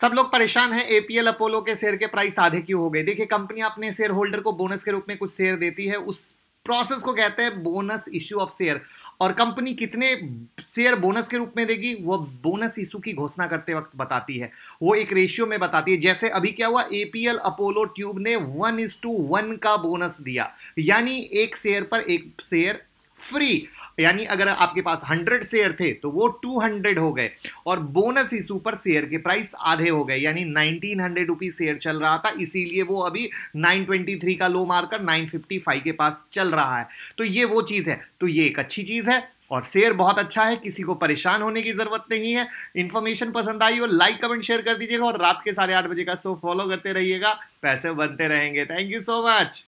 सब लोग परेशान हैं एपीएल अपोलो के शेयर के प्राइस आधे क्यों हो गए देखिए कंपनियां अपने शेयर होल्डर को बोनस के रूप में कुछ शेयर देती है उस प्रोसेस को कहते हैं बोनस इश्यू ऑफ शेयर और कंपनी कितने शेयर बोनस के रूप में देगी वो बोनस इशू की घोषणा करते वक्त बताती है वो एक रेशियो में बताती है जैसे अभी क्या हुआ एपीएल अपोलो ट्यूब ने वन इज टू वन का बोनस दिया यानी एक शेयर पर एक शेयर फ्री यानी अगर आपके पास 100 शेयर थे तो वो 200 हो गए और बोनस इशू पर शेयर के प्राइस आधे हो गए यानी नाइनटीन हंड्रेड शेयर चल रहा था इसीलिए वो अभी 923 का लो मारकर 955 के पास चल रहा है तो ये वो चीज़ है तो ये एक अच्छी चीज़ है और शेयर बहुत अच्छा है किसी को परेशान होने की ज़रूरत नहीं है इन्फॉर्मेशन पसंद आई हो लाइक कमेंट शेयर कर दीजिएगा और रात के साढ़े आठ बजे का शो फॉलो करते रहिएगा पैसे बनते रहेंगे थैंक यू सो मच